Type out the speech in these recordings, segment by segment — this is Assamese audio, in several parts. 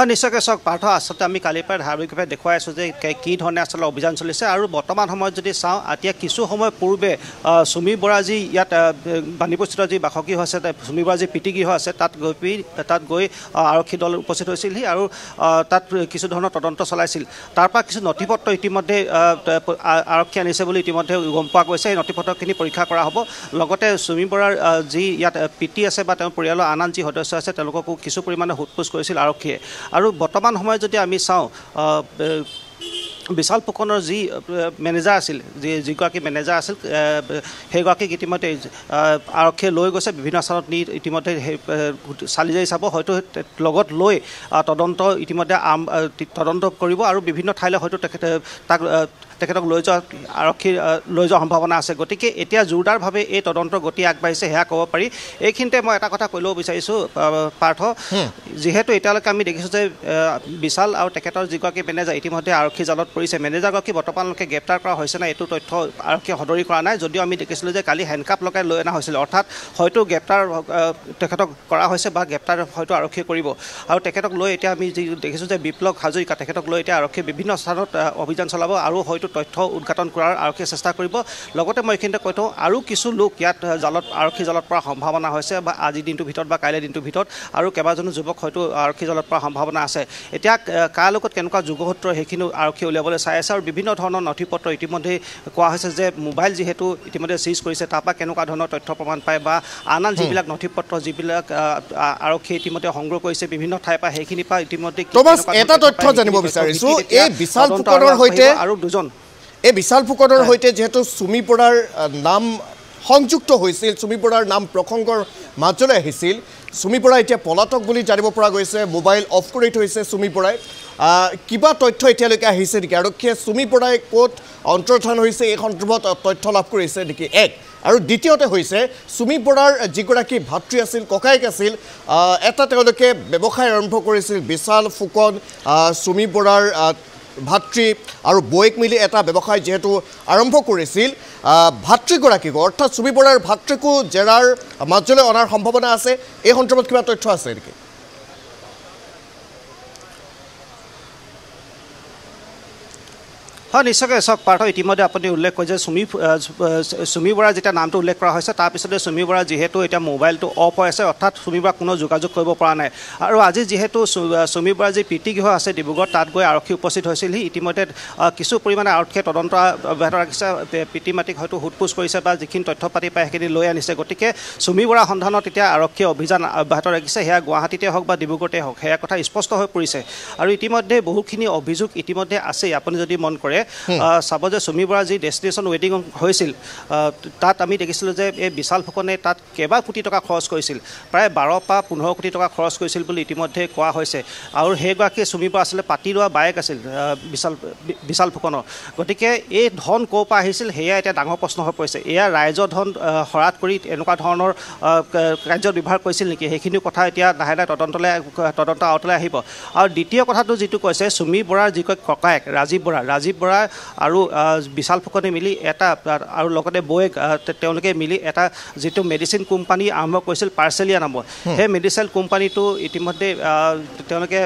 হয় নিশ্চয়কৈ চাওক পাৰ্থ আচলতে আমি কালিৰ পৰা ধাৰাবাহিকভাৱে দেখুৱাই আছোঁ যে কি ধৰণে আচলতে অভিযান চলিছে আৰু বৰ্তমান সময়ত যদি চাওঁ এতিয়া কিছু সময় পূৰ্বে চুমি বৰা যি ইয়াত বাণীপস্থিত যি বাসগৃহ আছে চুমি বৰা যি পিতৃগৃহ আছে তাত গৈ পি তাত গৈ আৰক্ষী দল উপস্থিত হৈছিলহি আৰু তাত কিছু ধৰণৰ তদন্ত চলাইছিল তাৰপৰা কিছু নথি পত্ৰ ইতিমধ্যে আৰক্ষী আনিছে বুলি ইতিমধ্যে গম পোৱা গৈছে সেই নথি পত্ৰখিনি পৰীক্ষা কৰা হ'ব লগতে চুমি বৰাৰ যি ইয়াত পিতৃ আছে বা তেওঁৰ পৰিয়ালৰ আন আন যি সদস্য আছে তেওঁলোককো কিছু পৰিমাণে সোধ পোছ কৰিছিল আৰক্ষীয়ে আৰু বৰ্তমান সময়ত যদি আমি চাওঁ বিশাল ফুকনৰ যি মেনেজাৰ আছিল যি যিগৰাকী মেনেজাৰ আছিল সেইগৰাকীক ইতিমধ্যে আৰক্ষীয়ে লৈ গৈছে বিভিন্ন স্থানত নি ইতিমধ্যে সেই চালি জাৰি চাব হয়তো লগত লৈ তদন্ত ইতিমধ্যে তদন্ত কৰিব আৰু বিভিন্ন ঠাইলৈ হয়তো তেখেতে তাক তেখেতক লৈ যোৱা আৰক্ষীৰ লৈ যোৱা সম্ভাৱনা আছে গতিকে এতিয়া জোৰদাৰভাৱে এই তদন্ত গতি আগবাঢ়িছে সেয়া ক'ব পাৰি এইখিনিতে মই এটা কথা কৈ ল'ব বিচাৰিছোঁ পাৰ্থ যিহেতু এতিয়ালৈকে আমি দেখিছোঁ যে বিশাল আৰু তেখেতৰ যিগৰাকী মেনেজাৰ ইতিমধ্যে আৰক্ষী জালত পৰিছে মেনেজাৰগৰাকী বৰ্তমানলৈকে গ্ৰেপ্তাৰ কৰা হৈছে নাই এইটো তথ্য আৰক্ষীয়ে সদৰি কৰা নাই যদিও আমি দেখিছিলোঁ যে কালি হেণ্ড কাপ লগাই লৈ অনা হৈছিল অৰ্থাৎ হয়তো গ্ৰেপ্তাৰ তেখেতক কৰা হৈছে বা গ্ৰেপ্তাৰ হয়তো আৰক্ষীয়ে কৰিব আৰু তেখেতক লৈ এতিয়া আমি যি দেখিছোঁ যে বিপ্লৱ হাজৰিকা তেখেতক লৈ এতিয়া আৰক্ষীয়ে বিভিন্ন স্থানত অভিযান চলাব আৰু হয়তো তথ্য উদঘাটন কৰাৰ আৰক্ষীয়ে চেষ্টা কৰিব লগতে মই এইখিনিতে কৈ থওঁ আৰু কিছু লোক ইয়াত জালত আৰক্ষী জালত পৰা সম্ভাৱনা হৈছে বা আজি দিনটোৰ ভিতৰত বা কাইলৈ দিনটোৰ ভিতৰত আৰু কেইবাজনো যুৱক হয়তো আৰক্ষী জালত পৰা সম্ভাৱনা আছে এতিয়া কাৰ লগত কেনেকুৱা যুগসূত্ৰ সেইখিনিও আৰক্ষীয়ে উলিয়াবলৈ চাই আছে আৰু বিভিন্ন ধৰণৰ নথি পত্ৰ ইতিমধ্যেই কোৱা হৈছে যে মোবাইল যিহেতু ইতিমধ্যে চিজ কৰিছে তাৰপৰা কেনেকুৱা ধৰণৰ তথ্য প্ৰমাণ পায় বা আন আন যিবিলাক নথি পত্ৰ যিবিলাক আৰক্ষীয়ে ইতিমধ্যে সংগ্ৰহ কৰিছে বিভিন্ন ঠাইৰ পৰা সেইখিনিৰ পৰা ইতিমধ্যে এটা তথ্য জানিব বিচাৰিছোঁ আৰু দুজন এই বিশাল ফুকনৰ সৈতে যিহেতু চুমি পৰাৰ নাম সংযুক্ত হৈছিল চুমি পৰাৰ নাম প্ৰসংগৰ মাজলৈ আহিছিল চুমি পৰা এতিয়া পলাতক বুলি জানিব পৰা গৈছে মোবাইল অফ কৰি থৈছে চুমি পৰাই কিবা তথ্য এতিয়ালৈকে আহিছে নেকি আৰক্ষীয়ে চুমি পৰাই ক'ত অন্তৰ্থান হৈছে এই সন্দৰ্ভত তথ্য লাভ কৰিছে নেকি এক আৰু দ্বিতীয়তে হৈছে চুমি পৰাৰ যিগৰাকী ভাতৃ আছিল ককায়েক আছিল এটা তেওঁলোকে ব্যৱসায় আৰম্ভ কৰিছিল বিশাল ফুকন চুমি পৰাৰ ভাতৃ আৰু বৈক মিলি এটা ব্যৱসায় যিহেতু আৰম্ভ কৰিছিল ভাতৃগৰাকীকো অৰ্থাৎ চুবি বৰাৰ ভাতৃকো জেৰাৰ মাজলৈ অনাৰ সম্ভাৱনা আছে এই সন্দৰ্ভত কিবা তথ্য আছে নেকি হয় নিশ্চয়কৈ চাওক পাৰ্থ ইতিমধ্যে আপুনি উল্লেখ কৰিছে চুমি চুমি বৰা যেতিয়া নামটো উল্লেখ কৰা হৈছে তাৰপিছতে চুমি বৰা যিহেতু এতিয়া মোবাইলটো অফ হৈ আছে অৰ্থাৎ চুমি বৰা কোনো যোগাযোগ কৰিব পৰা নাই আৰু আজি যিহেতু চুমি বৰা যি গৃহ আছে ডিব্ৰুগড় তাত গৈ আৰক্ষী উপস্থিত হৈছিলহি ইতিমধ্যে কিছু পৰিমাণে আৰক্ষীয়ে তদন্ত অব্যাহত ৰাখিছে পিতৃ মাতৃক হয়তো সোধ পোছ কৰিছে বা যিখিনি তথ্য পাতি পায় সেইখিনি লৈ আনিছে গতিকে চুমি বৰা সন্ধানত এতিয়া আৰক্ষীয়ে অভিযান অব্যাহত ৰাখিছে সেয়া গুৱাহাটীতে হওক বা ডিব্ৰুগড়তে হওক সেয়া কথা স্পষ্ট হৈ পৰিছে আৰু ইতিমধ্যে বহুখিনি অভিযোগ ইতিমধ্যে আছেই আপুনি যদি মন কৰে চাব যে চুমি বৰা যি ডেষ্টিনেশ্যন ৱেডিং হৈছিল তাত আমি দেখিছিলোঁ যে এই বিশাল ফুকনে তাত কেইবা কোটি টকা খৰচ কৰিছিল প্ৰায় বাৰ পৰা পোন্ধৰ কোটি টকা খৰচ কৰিছিল বুলি ইতিমধ্যে কোৱা হৈছে আৰু সেইগৰাকী চুমি বৰা আছিলে পাতি লোৱা বায়েক আছিল বিশাল বিশাল ফুকনৰ গতিকে এই ধন ক'ৰ পৰা আহিছিল সেয়া এতিয়া ডাঙৰ প্ৰশ্ন হৈ পৰিছে এয়া ৰাইজৰ ধন শৰাত কৰি এনেকুৱা ধৰণৰ কাৰ্য ব্যৱহাৰ কৰিছিল নেকি সেইখিনি কথা এতিয়া লাহে লাহে তদন্তলৈ তদন্ত আওতালৈ আহিব আৰু দ্বিতীয় কথাটো যিটো কৈছে চুমি বৰাৰ যিগৈ ককায়েক ৰাজীৱ বৰা ৰাজীৱ বৰা বৰা আৰু বিশাল ফুকনে মিলি এটা আৰু লগতে বৌয়েক তেওঁলোকে মিলি এটা যিটো মেডিচিন কোম্পানী আৰম্ভ কৰিছিল পাৰ্চেলিয়া নামৰ সেই মেডিচিন কোম্পানীটো ইতিমধ্যে তেওঁলোকে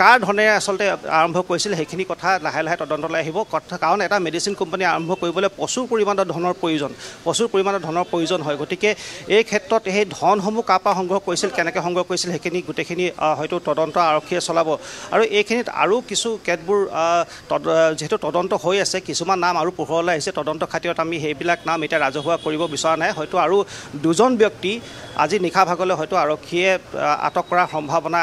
কাৰ ধনেৰে আচলতে আৰম্ভ কৰিছিল সেইখিনি কথা লাহে লাহে তদন্তলৈ আহিব কথা কাৰণ এটা মেডিচিন কোম্পানী আৰম্ভ কৰিবলৈ প্ৰচুৰ পৰিমাণৰ ধনৰ প্ৰয়োজন প্ৰচুৰ পৰিমাণৰ ধনৰ প্ৰয়োজন হয় গতিকে এই ক্ষেত্ৰত সেই ধনসমূহ কাৰ পৰা সংগ্ৰহ কৰিছিল কেনেকৈ সংগ্ৰহ কৰিছিল সেইখিনি গোটেইখিনি হয়তো তদন্ত আৰক্ষীয়ে চলাব আৰু এইখিনিত আৰু কিছু কেতবোৰ যিহেতু তদন্ত হৈ আছে কিছুমান নাম আৰু পোহৰলৈ আহিছে তদন্ত খাতিৰত আমি সেইবিলাক নাম এতিয়া ৰাজহুৱা কৰিব বিচৰা নাই হয়তো আৰু দুজন ব্যক্তি আজি নিশা ভাগলৈ হয়তো আৰক্ষীয়ে আটক কৰাৰ সম্ভাৱনা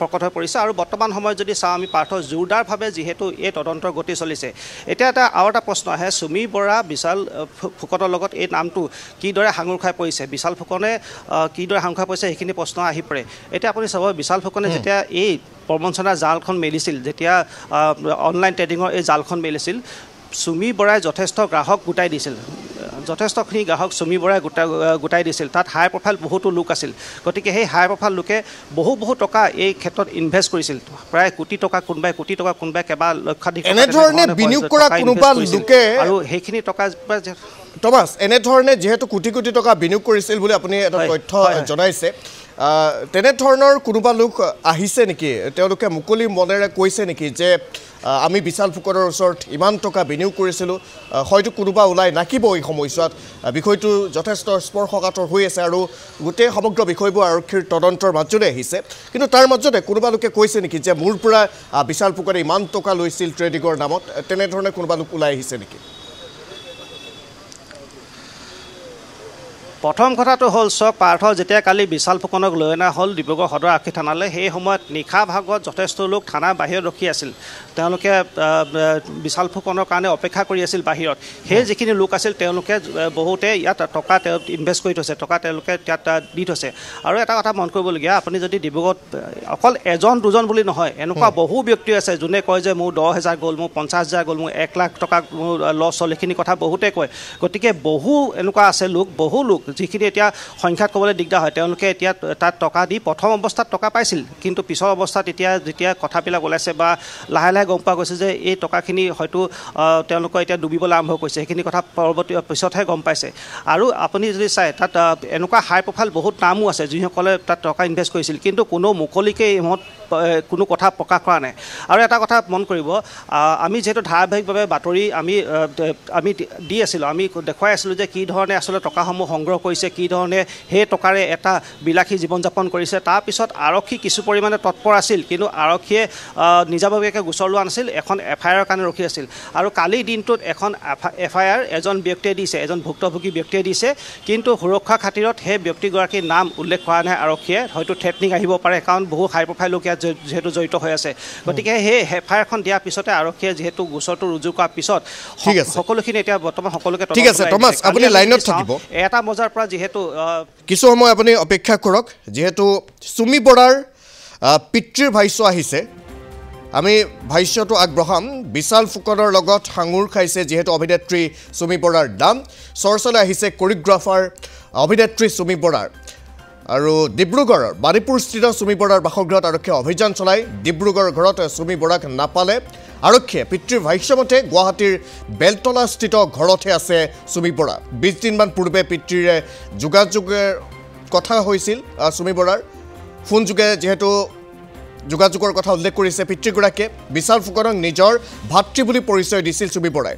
প্ৰকট হৈ পৰিছে আৰু বৰ্তমান সময়ত যদি চাওঁ আমি পাৰ্থ জোৰদাৰভাৱে যিহেতু এই তদন্তৰ গতি চলিছে এতিয়া এটা আৰু এটা প্ৰশ্ন আহে চুমি বৰা বিশাল ফুকনৰ লগত এই নামটো কিদৰে সাঙুৰ খাই পৰিছে বিশাল ফুকনে কিদৰে সাঙুৰ খাই পৰিছে সেইখিনি প্ৰশ্ন আহি পৰে এতিয়া আপুনি চাব বিশাল ফুকনে যেতিয়া এই প্ৰবঞ্চনাৰ জালখন মেলিছিল যেতিয়া অনলাইন ট্ৰেডিঙৰ এই জালখন মেলিছিল চুমি বৰাই যথেষ্ট গ্ৰাহক গোটাই দিছিল যথেষ্টখিনি গ্ৰাহক চুমি বৰাই গোটাই গোটাই দিছিল তাত হাই প্ৰফাইল বহুতো লোক আছিল গতিকে সেই হাই প্ৰফাইল লোকে বহু বহু টকা এই ক্ষেত্ৰত ইনভেষ্ট কৰিছিল প্ৰায় কোটি টকা কোনোবাই কোটি টকা কোনোবাই কেইবা লক্ষাধিক এনেধৰণে বিনিয়োগ কৰা কোনোবা লোকে আৰু সেইখিনি টকা টমাছ এনেধৰণে যিহেতু কোটি কোটি টকা বিনিয়োগ কৰিছিল বুলি আপুনি এটা তথ্য জনাইছে তেনেধৰণৰ কোনোবা লোক আহিছে নেকি তেওঁলোকে মুকলি মনেৰে কৈছে নেকি যে আমি বিশাল ফুকনৰ ওচৰত ইমান টকা বিনিয়োগ কৰিছিলোঁ হয়তো কোনোবা ওলাই নাকিব এই সময়ছোৱাত বিষয়টো যথেষ্ট স্পৰ্শকাতৰ হৈ আছে আৰু গোটেই সমগ্ৰ বিষয়বোৰ আৰক্ষীৰ তদন্তৰ মাজতে আহিছে কিন্তু তাৰ মাজতে কোনোবা লোকে কৈছে নেকি যে মোৰ পৰা বিশাল ফুকনে ইমান টকা লৈছিল ট্ৰেডিঙৰ নামত তেনেধৰণে কোনোবা লোক ওলাই আহিছে নেকি প্ৰথম কথাটো হ'ল চক পাৰ্থ যেতিয়া কালি বিশাল ফুকনক লৈ অনা হ'ল ডিব্ৰুগড় সদৰ আৰক্ষী থানালৈ সেই সময়ত নিশা ভাগত যথেষ্ট লোক থানাৰ বাহিৰত ৰখি আছিল তেওঁলোকে বিশাল ফুকনৰ কাৰণে অপেক্ষা কৰি আছিল বাহিৰত সেই যিখিনি লোক আছিল তেওঁলোকে বহুতে ইয়াত টকা তেওঁ ইনভেষ্ট কৰি থৈছে টকা তেওঁলোকে ইয়াত দি থৈছে আৰু এটা কথা মন কৰিবলগীয়া আপুনি যদি ডিব্ৰুগড়ত অকল এজন দুজন বুলি নহয় এনেকুৱা বহু ব্যক্তি আছে যোনে কয় যে মোৰ দহ হেজাৰ গ'ল মোৰ পঞ্চাছ হেজাৰ গ'ল মোৰ এক লাখ টকা মোৰ লছ হ'ল সেইখিনি কথা বহুতে কয় গতিকে বহু এনেকুৱা আছে লোক বহু লোক যিখিনি এতিয়া সংখ্যাত ক'বলৈ দিগদাৰ হয় তেওঁলোকে এতিয়া তাত টকা দি প্ৰথম অৱস্থাত টকা পাইছিল কিন্তু পিছৰ অৱস্থাত এতিয়া যেতিয়া কথাবিলাক ওলাইছে বা লাহে লাহে গম পোৱা গৈছে যে এই টকাখিনি হয়তো তেওঁলোকৰ এতিয়া ডুবিবলৈ আৰম্ভ কৰিছে সেইখিনি কথা পৰৱৰ্তী পিছতহে গম পাইছে আৰু আপুনি যদি চায় তাত এনেকুৱা হাই প্ৰফাইল বহুত নামো আছে যিসকলে তাত টকা ইনভেষ্ট কৰিছিল কিন্তু কোনো মুকলিকৈ ইহঁত কোনো কথা প্ৰকাশ কৰা নাই আৰু এটা কথা মন কৰিব আমি যিহেতু ধাৰাবাহিকভাৱে বাতৰি আমি আমি দি আছিলোঁ আমি দেখুৱাই আছিলোঁ যে কি ধৰণে আচলতে টকাসমূহ সংগ্ৰহ কৰিছে কি ধৰণে সেই টকাৰে এটা বিলাসী জীৱন যাপন কৰিছে তাৰপিছত আৰক্ষী কিছু পৰিমাণে তৎপৰ আছিল কিন্তু আৰক্ষীয়ে নিজাববীয়াকৈ গোচৰ লোৱা নাছিল এখন এফ আই আৰৰ কাৰণে ৰখি আছিল আৰু কালিৰ দিনটোত এখন এফ আই আৰ এজন ব্যক্তিয়ে দিছে এজন ভুক্তভোগী ব্যক্তিয়ে দিছে কিন্তু সুৰক্ষা খাতিৰত সেই ব্যক্তিগৰাকীৰ নাম উল্লেখ কৰা নাই আৰক্ষীয়ে হয়তো থ্ৰেটনিং আহিব পাৰে কাৰণ বহু হাই প্ৰফাইল লোক ইয়াত যিহেতু জড়িত হৈ আছে গতিকে সেই এফ আই আৰখন দিয়াৰ পিছতে আৰক্ষীয়ে যিহেতু গোচৰটো ৰুজু কৰাৰ পিছত সকলোখিনি এতিয়া বৰ্তমান সকলোকে এটা বজাৰ ইয়াৰ পৰা যিহেতু কিছু সময় আপুনি অপেক্ষা কৰক যিহেতু চুমি বৰাৰ পিতৃৰ ভাষ্য আহিছে আমি ভাষ্যটো আগবঢ়াম বিশাল ফুকনৰ লগত সাঙুৰ খাইছে যিহেতু অভিনেত্ৰী চুমি বৰাৰ দাম চৰ্চালৈ আহিছে কৰিগ্ৰাফাৰ অভিনেত্ৰী চুমি বৰাৰ আৰু ডিব্ৰুগড়ৰ বাণীপুৰস্থিত চুমি বৰাৰ বাসগৃহত আৰক্ষীয়ে অভিযান চলাই ডিব্ৰুগড়ৰ ঘৰত চুমি বৰাক নাপালে আৰক্ষীয়ে পিতৃৰ ভাষ্যমতে গুৱাহাটীৰ বেলতলাস্থিত ঘৰতহে আছে চুমি বৰা বিছ দিনমান পূৰ্বে পিতৃৰে যোগাযোগৰ কথা হৈছিল চুমি বৰাৰ ফোনযোগে যিহেতু যোগাযোগৰ কথা উল্লেখ কৰিছে পিতৃগৰাকীয়ে বিশাল ফুকনক নিজৰ ভাতৃ বুলি পৰিচয় দিছিল চুমি বৰাই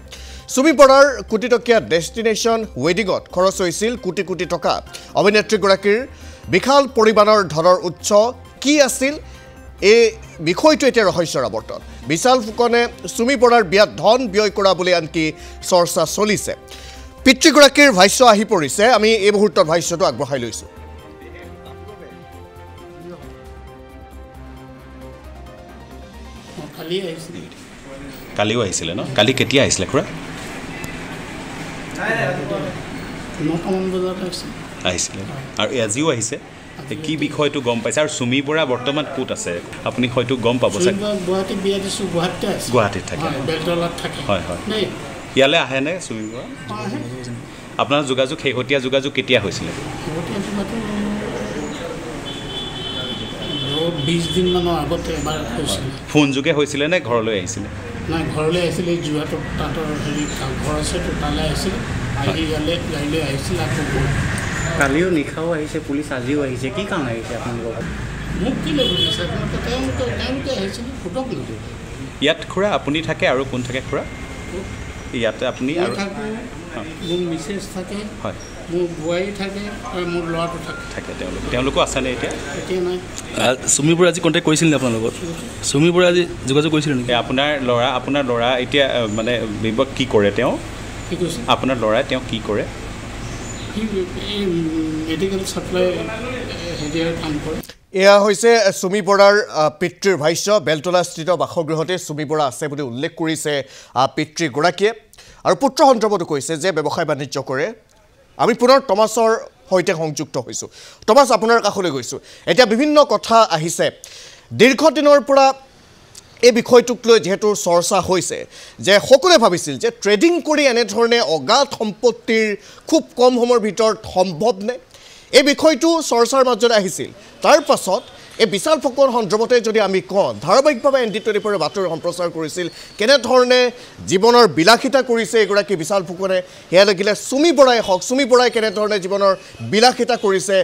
চুমি বৰাৰ কোটিটকীয়া ডেষ্টিনেশ্যন ৱেডিঙত খৰচ হৈছিল কোটি কোটি টকা অভিনেত্ৰীগৰাকীৰ বিশাল পৰিমাণৰ ধনৰ উৎস কি আছিল এই বিষয়টো এতিয়া ৰহস্যৰ আৱৰ্তন বিশাল ফুকনে চুমি পৰাৰ বিয়াত ধন ব্যয় কৰা বুলি আনকি চৰ্চা চলিছে পিতৃগৰাকীৰ ভাষ্য আহি পৰিছে আমি এই মুহূৰ্তত ভাষ্যটো আগবঢ়াই লৈছোঁ কালিও আহিছিলে ন কালি কেতিয়া আহিছিলে খুৰা আহিছিলে আৰু আজিও আহিছে কি বিষয়টো গম পাইছে আৰু চুমি বৰা বৰ্তমান ক'ত আছে আপুনি হয়তো গম পাব চাগে গুৱাহাটীত থাকে হয় হয় ইয়ালৈ আহে নে চুমি বৰা আপোনাৰ যোগাযোগ শেহতীয়া যোগাযোগ কেতিয়া হৈছিলে বিশ হৈছিলে ফোন যোগে হৈছিলে নে ঘৰলৈ আহিছিলে নাই ঘৰলৈ আহিছিলে যোৰহাটত তাঁতৰ হেৰি ঘৰ আছে তালৈ আহিছিলে আহি ইয়ালৈ আহিছিলে আকৌ কালিও নিশাও আহিছে পুলিচ আজিও আহিছে কি কাম আহিছে আপোনালোকৰ মোক কি লাগিব ইয়াত খুৰা আপুনি থাকে আৰু কোন থাকে খুৰা ইয়াতে আপুনি মোৰ মিছেজ থাকে হয় মোৰ বোৱাৰী থাকে আৰু মোৰ ল'ৰাটো থাকে থাকে তেওঁলোক তেওঁলোকো আছেনে এতিয়া এতিয়া নাই চুমি বৰা আজি কণ্টেক্ট কৰিছিল নেকি আপোনালোকৰ লগত চুমি বৰা আজি যোগাযোগ কৰিছিল নেকি আপোনাৰ ল'ৰা আপোনাৰ ল'ৰা এতিয়া মানে কি কৰে তেওঁ কি কৈছে আপোনাৰ ল'ৰাই তেওঁ কি কৰে এয়া হৈছে চুমি বৰাৰ পিতৃৰ ভাষ্য বেলতলাস্থিত বাসগৃহতে চুমি বৰা আছে বুলি উল্লেখ কৰিছে পিতৃগৰাকীয়ে আৰু পুত্ৰ সন্দৰ্ভতো কৈছে যে ব্যৱসায় বাণিজ্য কৰে আমি পুনৰ টমাছৰ সৈতে সংযুক্ত হৈছোঁ টমাছ আপোনাৰ কাষলৈ গৈছোঁ এতিয়া বিভিন্ন কথা আহিছে দীৰ্ঘদিনৰ পৰা এই বিষয়টোক লৈ যিহেতু চৰ্চা হৈছে যে সকলোৱে ভাবিছিল যে ট্ৰেডিং কৰি এনেধৰণে অগাধ সম্পত্তিৰ খুব কম সময়ৰ ভিতৰত সম্ভৱ নে এই বিষয়টো চৰ্চাৰ মাজত আহিছিল তাৰ পাছত এই বিশাল ফুকন সন্দৰ্ভতে যদি আমি কওঁ ধাৰাবাহিকভাৱে এন ডি টুৱেণ্টিফৰে বাতৰি সম্প্ৰচাৰ কৰিছিল কেনেধৰণে জীৱনৰ বিলাসিতা কৰিছে এগৰাকী বিশাল ফুকনে সেয়া লাগিলে চুমি বৰাই হওক চুমি বৰাই কেনেধৰণে জীৱনৰ বিলাসিতা কৰিছে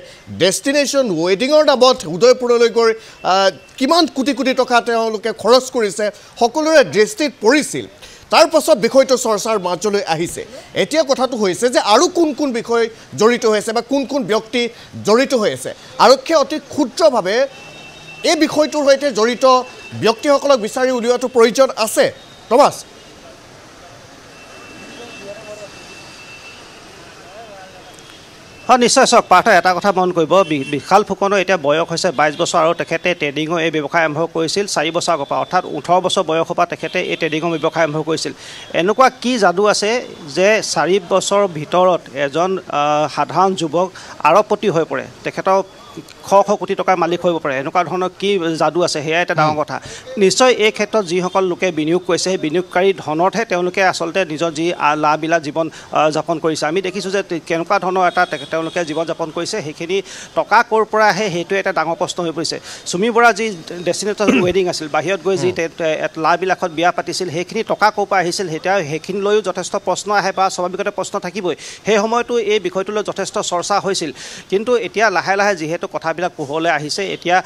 ডেষ্টিনেশ্যন ৱেডিঙৰ নামত উদয়পুৰলৈ গৈ কিমান কোটি কোটি টকা তেওঁলোকে খৰচ কৰিছে সকলোৰে দৃষ্টিত পৰিছিল তাৰ পাছত বিষয়টো চৰ্চাৰ মাজলৈ আহিছে এতিয়া কথাটো হৈছে যে আৰু কোন কোন বিষয় জড়িত হৈ আছে বা কোন কোন ব্যক্তি জড়িত হৈ আছে আৰক্ষীয়ে অতি ক্ষুদ্ৰভাৱে এই বিষয়টোৰ সৈতে জড়িত ব্যক্তিসকলক বিচাৰি উলিওৱাটো প্ৰয়োজন আছে প্ৰভাছ হয় নিশ্চয় চাওক পাৰ্থ এটা কথা মন কৰিব বিশাল ফুকনৰ এতিয়া বয়স হৈছে বাইছ বছৰ আৰু তেখেতে ট্ৰেডিঙৰ এই ব্যৱসায় আৰম্ভ কৰিছিল চাৰি বছৰ আগৰ পৰা অৰ্থাৎ ওঠৰ বছৰ বয়সৰ পৰা তেখেতে এই ট্ৰেডিঙৰ ব্যৱসায় আৰম্ভ কৰিছিল এনেকুৱা কি যাদু আছে যে চাৰি বছৰৰ ভিতৰত এজন সাধাৰণ যুৱক আৰবপতি হৈ পৰে তেখেতৰ শ শ কোটি টকাৰ মালিক হ'ব পাৰে এনেকুৱা ধৰণৰ কি যাদু আছে সেয়াই এটা ডাঙৰ কথা নিশ্চয় এই ক্ষেত্ৰত যিসকল লোকে বিনিয়োগ কৰিছে সেই বিনিয়োগকাৰী ধনতহে তেওঁলোকে আচলতে নিজৰ যি লাভবিলাক জীৱন যাপন কৰিছে আমি দেখিছোঁ যে কেনেকুৱা ধৰণৰ এটা তেওঁলোকে জীৱন যাপন কৰিছে সেইখিনি টকা ক'ৰ পৰা আহে সেইটোৱে এটা ডাঙৰ প্ৰশ্ন হৈ পৰিছে চুমি বৰা যি ডেষ্টিনেশ্যন ৱেডিং আছিল বাহিৰত গৈ যি লাভবিলাকত বিয়া পাতিছিল সেইখিনি টকা ক'ৰ পৰা আহিছিল সেতিয়া সেইখিনিলৈও যথেষ্ট প্ৰশ্ন আহে বা স্বাভাৱিকতে প্ৰশ্ন থাকিবই সেই সময়তো এই বিষয়টোলৈ যথেষ্ট চৰ্চা হৈছিল কিন্তু এতিয়া লাহে লাহে যিহেতু কথা কথাবিলাক পোহৰলৈ আহিছে এতিয়া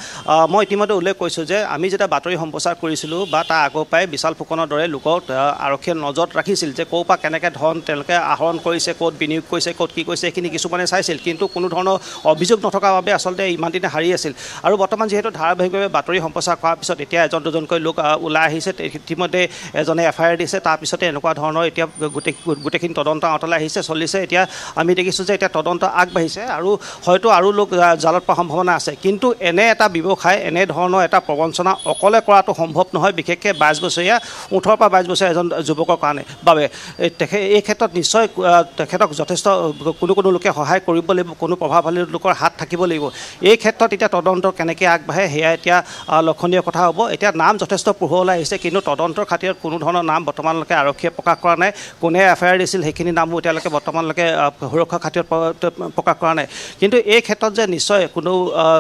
মই ইতিমধ্যে উল্লেখ কৰিছোঁ যে আমি যেতিয়া বাতৰি সম্প্ৰচাৰ কৰিছিলোঁ বা তাৰ আগৰ পৰাই বিশাল ফুকনৰ দৰে লোকক আৰক্ষীয়ে নজৰত ৰাখিছিল যে ক'ৰ পৰা কেনেকৈ ধন তেওঁলোকে আহৰণ কৰিছে ক'ত বিনিয়োগ কৰিছে ক'ত কি কৰিছে সেইখিনি কিছুমানে চাইছিল কিন্তু কোনো ধৰণৰ অভিযোগ নথকাৰ বাবে আচলতে ইমান দিনে হাৰি আছিল আৰু বৰ্তমান যিহেতু ধাৰাবাহিকভাৱে বাতৰি সম্প্ৰচাৰ কৰাৰ পিছত এতিয়া এজন দুজনকৈ লোক ওলাই আহিছে ইতিমধ্যে এজনে এফ আই আৰ দিছে তাৰপিছতে এনেকুৱা ধৰণৰ এতিয়া গোটেই গোটেইখিনি তদন্ত আঁতৰলৈ আহিছে চলিছে এতিয়া আমি দেখিছোঁ যে এতিয়া তদন্ত আগবাঢ়িছে আৰু হয়তো আৰু লোক জালত পৰা সম্ভৱ সম্ভাৱনা আছে কিন্তু এনে এটা ব্যৱসায় এনেধৰণৰ এটা প্ৰবঞ্চনা অকলে কৰাটো সম্ভৱ নহয় বিশেষকৈ বাইছ বছৰীয়া ওঠৰৰ পৰা বাইছ বছৰীয়া এজন যুৱকৰ কাৰণে বাবে তেখে এই ক্ষেত্ৰত নিশ্চয় তেখেতক যথেষ্ট কোনো কোনো লোকে সহায় কৰিব লাগিব কোনো প্ৰভাৱশালী লোকৰ হাত থাকিব লাগিব এই ক্ষেত্ৰত এতিয়া তদন্ত কেনেকৈ আগবাঢ়ে সেয়া এতিয়া লক্ষণীয় কথা হ'ব এতিয়া নাম যথেষ্ট পোহৰলৈ আহিছে কিন্তু তদন্তৰ খাতিৰত কোনো ধৰণৰ নাম বৰ্তমানলৈকে আৰক্ষীয়ে প্ৰকাশ কৰা নাই কোনে এফ আই আৰ দিছিল সেইখিনি নামো এতিয়ালৈকে বৰ্তমানলৈকে সুৰক্ষা খাতিৰত প্ৰকাশ কৰা নাই কিন্তু এই ক্ষেত্ৰত যে নিশ্চয় কোনো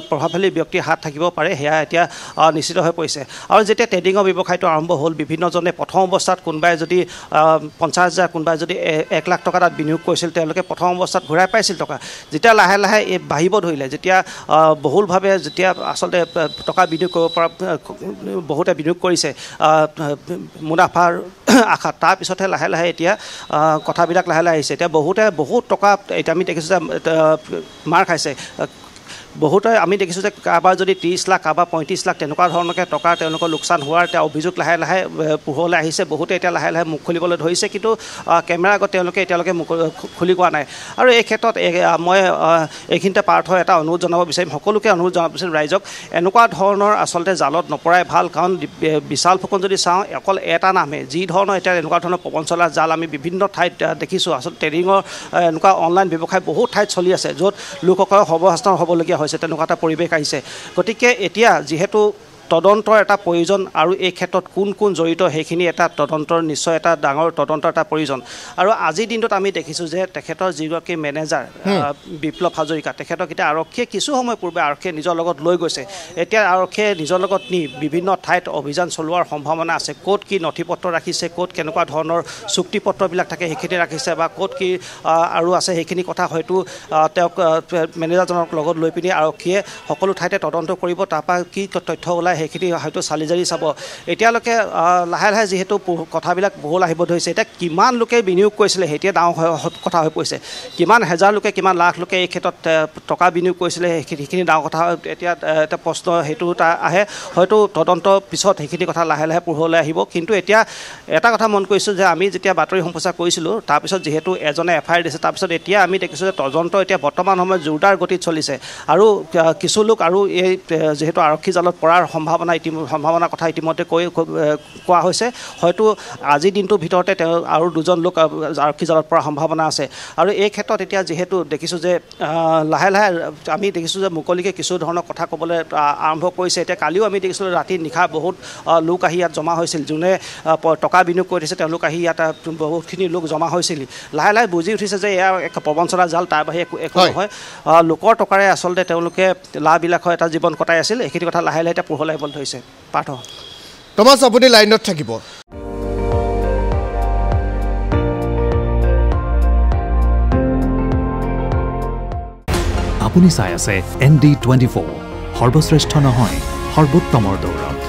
প্ৰভাৱশালী ব্যক্তিৰ হাত থাকিব পাৰে সেয়া এতিয়া নিশ্চিত হৈ পৰিছে আৰু যেতিয়া ট্ৰেডিঙৰ ব্যৱসায়টো আৰম্ভ হ'ল বিভিন্নজনে প্ৰথম অৱস্থাত কোনোবাই যদি পঞ্চাছ হাজাৰ কোনোবাই যদি এক লাখ টকা তাত বিনিয়োগ কৰিছিল তেওঁলোকে প্ৰথম অৱস্থাত ঘূৰাই পাইছিল টকা যেতিয়া লাহে লাহে এই বাঢ়িব ধৰিলে যেতিয়া বহুলভাৱে যেতিয়া আচলতে টকা বিনিয়োগ কৰিব পৰা বহুতে বিনিয়োগ কৰিছে মুনাফাৰ আশা তাৰপিছতহে লাহে লাহে এতিয়া কথাবিলাক লাহে লাহে আহিছে এতিয়া বহুতে বহুত টকা এতিয়া আমি দেখিছোঁ যে মাৰ খাইছে বহুতে আমি দেখিছোঁ যে কাৰোবাৰ যদি ত্ৰিছ লাখ কাৰোবাৰ পঁয়ত্ৰিছ লাখ তেনেকুৱা ধৰণৰকৈ টকাৰ তেওঁলোকৰ লোকচান হোৱাৰ এতিয়া অভিযোগ লাহে লাহে পোহৰলৈ আহিছে বহুতে এতিয়া লাহে লাহে মুখ খুলিবলৈ ধৰিছে কিন্তু কেমেৰাৰ আগত তেওঁলোকে এতিয়ালৈকে মুখ খুলি কোৱা নাই আৰু এই ক্ষেত্ৰত মই এইখিনিতে পাৰ্থ এটা অনুৰোধ জনাব বিচাৰিম সকলোকে অনুৰোধ জনাব বিচাৰিম ৰাইজক এনেকুৱা ধৰণৰ আচলতে জালত নপৰাই ভাল কাৰণ বিশাল ফুকন যদি চাওঁ অকল এটা নামহে যি ধৰণৰ এতিয়া এনেকুৱা ধৰণৰ পৱন চলাৰ জাল আমি বিভিন্ন ঠাইত দেখিছোঁ আচলতে ট্ৰেডিঙৰ এনেকুৱা অনলাইন ব্যৱসায় বহুত ঠাইত চলি আছে য'ত লোকসকলৰ সৰ্বসাধাৰণ হ'বলগীয়া হৈছে তেনেকুৱা এটা পৰিৱেশ আহিছে গতিকে এতিয়া যিহেতু তদন্তৰ এটা প্ৰয়োজন আৰু এই ক্ষেত্ৰত কোন কোন জড়িত সেইখিনি এটা তদন্তৰ নিশ্চয় এটা ডাঙৰ তদন্তৰ এটা প্ৰয়োজন আৰু আজিৰ দিনটোত আমি দেখিছোঁ যে তেখেতৰ যিগৰাকী মেনেজাৰ বিপ্লৱ হাজৰিকা তেখেতক এতিয়া আৰক্ষীয়ে কিছু সময় পূৰ্বে আৰক্ষীয়ে নিজৰ লগত লৈ গৈছে এতিয়া আৰক্ষীয়ে নিজৰ লগত নি বিভিন্ন ঠাইত অভিযান চলোৱাৰ সম্ভাৱনা আছে ক'ত কি নথি পত্ৰ ৰাখিছে ক'ত কেনেকুৱা ধৰণৰ চুক্তি পত্ৰবিলাক থাকে সেইখিনি ৰাখিছে বা ক'ত কি আৰু আছে সেইখিনি কথা হয়তো তেওঁক মেনেজাৰজনক লগত লৈ পিনি আৰক্ষীয়ে সকলো ঠাইতে তদন্ত কৰিব তাৰপৰা কি তথ্য ওলায় পাৰে সেইখিনি হয়তো চালি জাৰি চাব এতিয়ালৈকে লাহে লাহে যিহেতু কথাবিলাক বহল আহিব ধৰিছে এতিয়া কিমান লোকে বিনিয়োগ কৰিছিলে সেইটোৱে ডাঙৰ কথা হৈ পৰিছে কিমান হেজাৰ লোকে কিমান লাখ লোকে এই ক্ষেত্ৰত টকা বিনিয়োগ কৰিছিলে সেইখিনি ডাঙৰ কথা এতিয়া এটা প্ৰশ্ন সেইটো তাৰ আহে হয়তো তদন্ত পিছত সেইখিনি কথা লাহে লাহে পোহৰলৈ আহিব কিন্তু এতিয়া এটা কথা মন কৰিছোঁ যে আমি যেতিয়া বাতৰি সম্প্ৰচাৰ কৰিছিলোঁ তাৰপিছত যিহেতু এজনে এফ আই আৰ দিছে তাৰপিছত এতিয়া আমি দেখিছোঁ যে তদন্ত এতিয়া বৰ্তমান সময়ত জোৰদাৰ গতিত চলিছে আৰু কিছু লোক আৰু এই যিহেতু আৰক্ষী জালত পৰাৰ সময় সম্ভাৱনা ইতিম সম্ভাৱনাৰ কথা ইতিমধ্যে কৈ কোৱা হৈছে হয়তো আজি দিনটোৰ ভিতৰতে তেওঁ আৰু দুজন লোক আৰক্ষী জালত পৰা সম্ভাৱনা আছে আৰু এই ক্ষেত্ৰত এতিয়া যিহেতু দেখিছোঁ যে লাহে লাহে আমি দেখিছোঁ যে মুকলিকে কিছু ধৰণৰ কথা ক'বলৈ আৰম্ভ কৰিছে এতিয়া কালিও আমি দেখিছোঁ ৰাতি নিশা বহুত লোক আহি ইয়াত জমা হৈছিল যোনে টকা বিনিয়োগ কৰি দিছে তেওঁলোক আহি ইয়াত বহুতখিনি লোক জমা হৈছিল লাহে লাহে বুজি উঠিছে যে এয়া এক প্ৰবঞ্চনা জাল তাৰ বাহিৰে একো একো নহয় লোকৰ টকাৰে আচলতে তেওঁলোকে লাহবিলাকৰ এটা জীৱন কটাই আছিল এইখিনি কথা লাহে লাহে এতিয়া পোহৰলৈ এভেলেবল হৈছে পাঠ টমাছ আপুনি লাইনত থাকিব আপুনি চাই আছে এন ডি টুৱেণ্টি ফ'ৰ সৰ্বশ্ৰেষ্ঠ নহয় সৰ্বোত্তমৰ দৌৰত